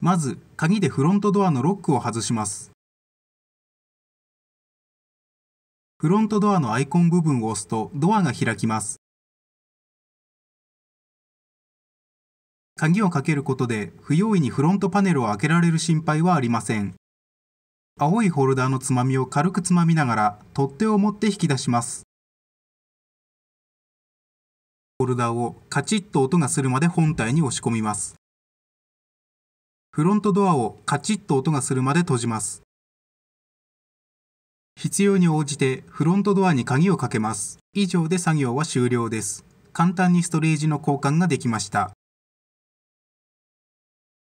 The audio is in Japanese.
まず鍵でフロントドアのロックを外します。フロントドアのアイコン部分を押すとドアが開きます。鍵をかけることで不用意にフロントパネルを開けられる心配はありません。青いホルダーのつまみを軽くつまみながら取っ手を持って引き出します。ホルダーをカチッと音がするまで本体に押し込みます。フロントドアをカチッと音がするまで閉じます。必要に応じてフロントドアに鍵をかけます。以上で作業は終了です。簡単にストレージの交換ができました。